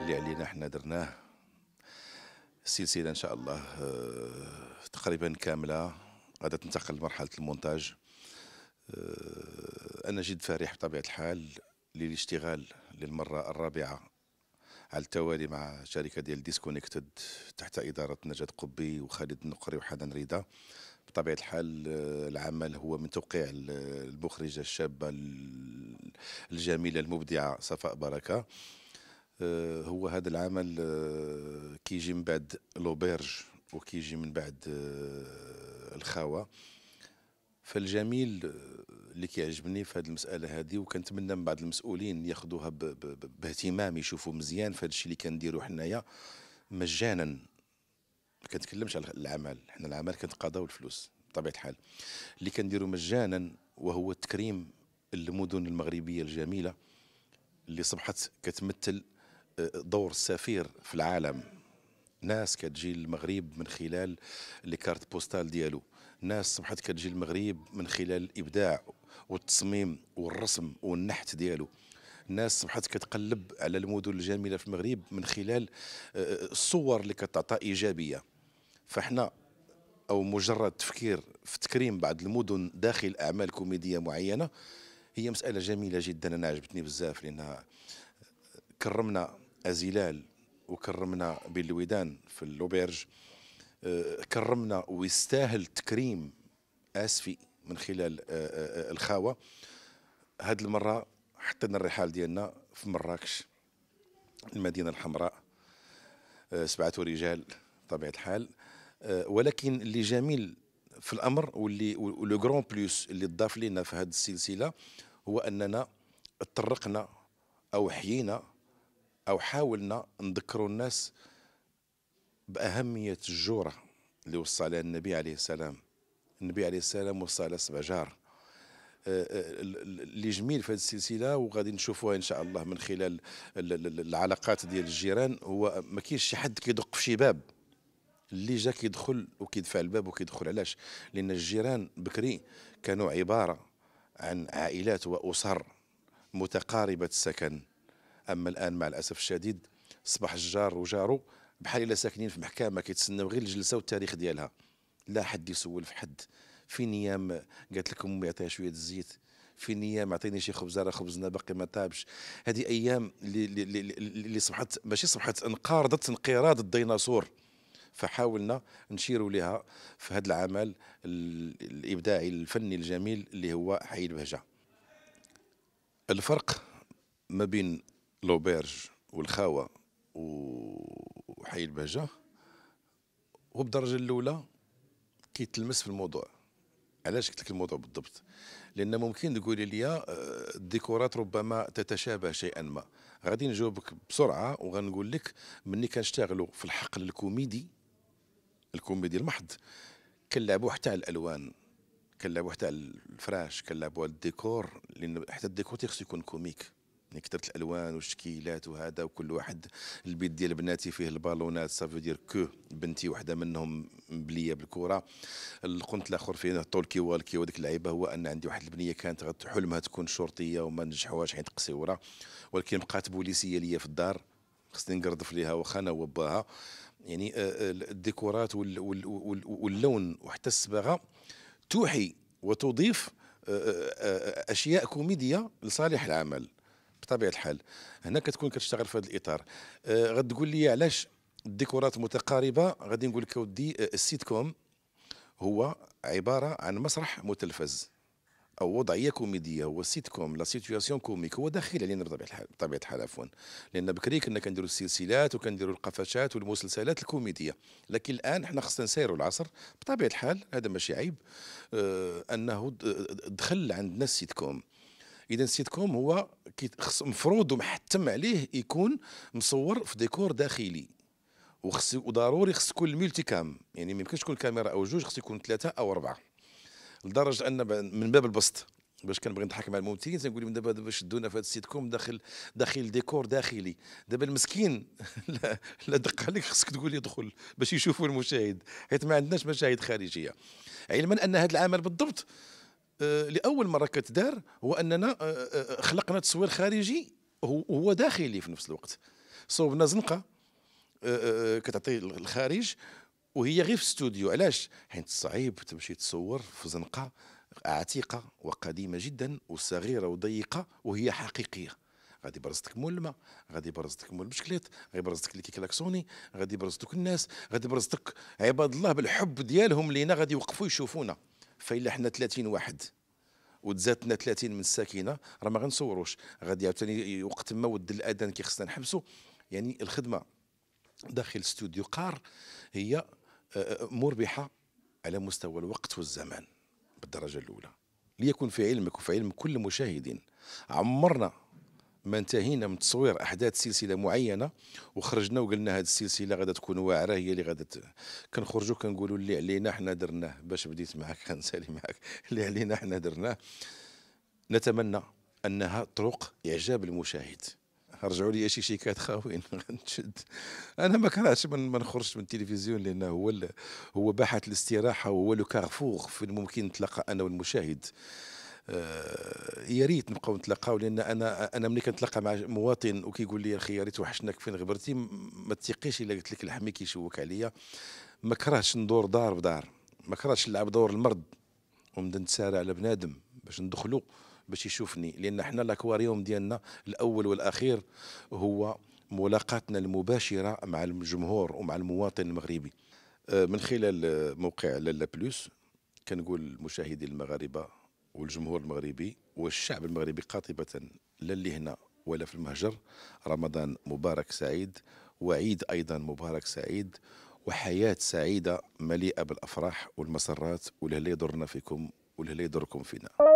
اللي علينا احنا درناه السلسله ان شاء الله آه، تقريبا كامله غادا تنتقل لمرحله المونتاج آه، انا جد فرح بطبيعه الحال للاشتغال للمره الرابعه على التوالي مع شركه ديال ديسكونكتد تحت اداره نجد قبي وخالد النقري وحنان ريده بطبيعه الحال آه، العمل هو من توقيع المخرجه الشابه الجميله المبدعه صفاء بركه آه، هو هذا العمل آه، كيجي من بعد لوبيرج وكيجي من بعد الخاوه فالجميل اللي كيعجبني في هذه المساله هذه وكنتمنى من بعض المسؤولين ياخذوها باهتمام يشوفوا مزيان في هذا الشيء اللي كنديروا حنايا مجانا ما كنتكلمش على العمل حنا العمل كنتقاضاو الفلوس بطبيعه الحال اللي كنديروا مجانا وهو تكريم المدن المغربيه الجميله اللي اصبحت كتمثل آه، دور السفير في العالم ناس كتجي المغرب من خلال الكارت بوستال ديالو ناس صبحت كتجي المغرب من خلال الابداع والتصميم والرسم والنحت ديالو ناس صبحت كتقلب على المدن الجميله في المغرب من خلال الصور آه، آه، اللي كتعطى ايجابيه فاحنا أو مجرد تفكير في تكريم بعض المدن داخل أعمال كوميدية معينة هي مسألة جميلة جدا أنا عجبتني بزاف لأنها كرمنا ازيلال وكرمنا بالويدان في اللوبيرج آه، كرمنا ويستاهل تكريم اسفي من خلال آه، آه، الخاوه هاد المره حطينا الرحال ديالنا في مراكش المدينه الحمراء سبعه رجال طبيعه الحال آه، ولكن اللي جميل في الامر واللي لو غران بلوس اللي ضاف لنا في هذه السلسله هو اننا تطرقنا او حيينا او حاولنا نذكروا الناس باهميه الجوره اللي وصى لها النبي عليه السلام النبي عليه السلام وصى على سبع جار آه، آه، اللي جميل في هذه السلسله وغادي نشوفوها ان شاء الله من خلال العلاقات ديال الجيران هو ما كاينش شي حد كيدق في شي باب اللي جا كيدخل وكيدفع الباب وكيدخل علاش لان الجيران بكري كانوا عباره عن عائلات واسر متقاربه السكن اما الان مع الاسف الشديد صبح الجار وجاره بحال الا ساكنين في محكمه كيتسناو غير الجلسه والتاريخ ديالها لا حد يسول في حد في نيام قالت لكم امي عطيها شويه الزيت في نيام عطيني شي خبزه راه خبزنا باقي ما طابش هذه ايام اللي اللي, اللي, اللي صبحت ماشي صبحت انقرضت انقراض الديناصور فحاولنا نشيروا لها في هذا العمل الابداعي الفني الجميل اللي هو حي البهجه الفرق ما بين لوبيرج والخاوه وحي البهجه هو بالدرجه الاولى كيتلمس في الموضوع علاش قلت لك الموضوع بالضبط لان ممكن تقولي لي آه، الديكورات ربما تتشابه شيئا ما غادي نجاوبك بسرعه وغنقول لك ملي كنشتغلوا في الحقل الكوميدي الكوميدي المحض كنلعبوا حتى على الالوان كنلعبوا حتى على الفراش كنلعبوا على الديكور لان حتى الديكور تيخصو يكون كوميك يعني كثره الالوان والشكيلات وهذا وكل واحد البيت ديال بناتي فيه البالونات سافو دير كو بنتي وحده منهم مبليه بالكره القنت الاخر فيه طولكي والكي وديك اللعيبه هو ان عندي واحد البنيه كانت حلمها تكون شرطيه وما نجحوهاش حيت قصيره ولكن بقات بوليسيه ليا في الدار خصني نقرضف ليها واخا انا وباها يعني آه، آه، الديكورات واللون وحتى الصباغه توحي وتضيف آه، اشياء كوميديه لصالح العمل بطبيعه الحال هنا كتكون كتشتغل في هذا الاطار غتقول لي علاش الديكورات متقاربه غادي نقول لك ودي السيت كوم هو عباره عن مسرح متلفز او وضعيه كوميديه هو سيت كوم لا سيتوياسيون كوميك هو داخل علينا بطبيعه الحال بطبيعه الحال عفوا لان بكري كنا كنديروا السلسلات وكنديروا القفشات والمسلسلات الكوميديه لكن الان حنا خصنا نسيروا العصر بطبيعه الحال هذا ماشي عيب آه انه دخل عندنا السيت كوم اذا السيت كوم هو مفروض ومحتم عليه يكون مصور في ديكور داخلي وخص وضروري خص يكون الميلتي كام يعني ما يمكنش تكون كاميرا او جوج خص يكون ثلاثه او اربعه لدرجه ان من باب البسط باش كنبغي نضحك مع الممثلين تنقول لهم دابا دابا شدونا في هذا السيت كوم داخل داخل ديكور داخلي دابا المسكين لا لا دق عليك خصك تقول يدخل باش يشوفوا المشاهد حيت ما عندناش مشاهد خارجيه علما ان هذا العمل بالضبط آه، لاول مره كتدار هو اننا آه، آه، خلقنا تصوير خارجي هو داخلي في نفس الوقت صوبنا زنقه كتعطي الخارج وهي غير في استوديو علاش حيت صعيب تمشي تصور في زنقه عتيقه وقديمه جدا وصغيره وضيقه وهي حقيقيه غادي برزتك مول الماء غادي برزتك مول البشكليط غادي برزتك اللي كيكلاكسوني غادي برزتك الناس غادي برزتك عباد الله بالحب ديالهم لينا غادي يوقفوا يشوفونا فإلا حنا 30 واحد وتزادنا 30 من الساكنه راه ما غنصوروش غادي عاوتاني وقت ما ود الاذان كيخصنا نحبسوا يعني الخدمه داخل استوديو قار هي مربحه على مستوى الوقت والزمان بالدرجه الاولى ليكن في علمك وفي علم كل مشاهد عمرنا ما انتهينا من تصوير احداث سلسله معينه وخرجنا وقلنا هذه السلسله غادا تكون واعره هي اللي غادا كنخرجوا كنقولوا اللي علينا حنا درناه باش بديت معك كنسالي معك اللي علينا حنا درناه نتمنى انها طرق اعجاب المشاهد رجعوا لي شي شيكات خاوين نشد انا ما كرهتش ما نخرجش من التلفزيون لانه هو هو باحه الاستراحه وهو لو كارفور فين ممكن نتلاقى انا والمشاهد آه، يا ريت نبقاو نتلاقاو لان انا انا ملي كنتلاقى مع مواطن وكيقول لي يا اخي ريت وحشناك فين غبرتي ما تثقيش الا قلت لك لحمي كيشوك عليا ما كرهتش ندور دار بدار ما كرهتش نلعب دور المرض ومدن نتسارع على بنادم باش ندخلو باش يشوفني لان احنا الاكواريوم ديالنا الاول والاخير هو ملاقاتنا المباشره مع الجمهور ومع المواطن المغربي أه، من خلال موقع لالا بلوس كنقول للمشاهدين المغاربه والجمهور المغربي والشعب المغربي قاطبه لا اللي هنا ولا في المهجر رمضان مبارك سعيد وعيد ايضا مبارك سعيد وحياه سعيده مليئه بالافراح والمسرات واللي يضرنا فيكم واللي يضركم فينا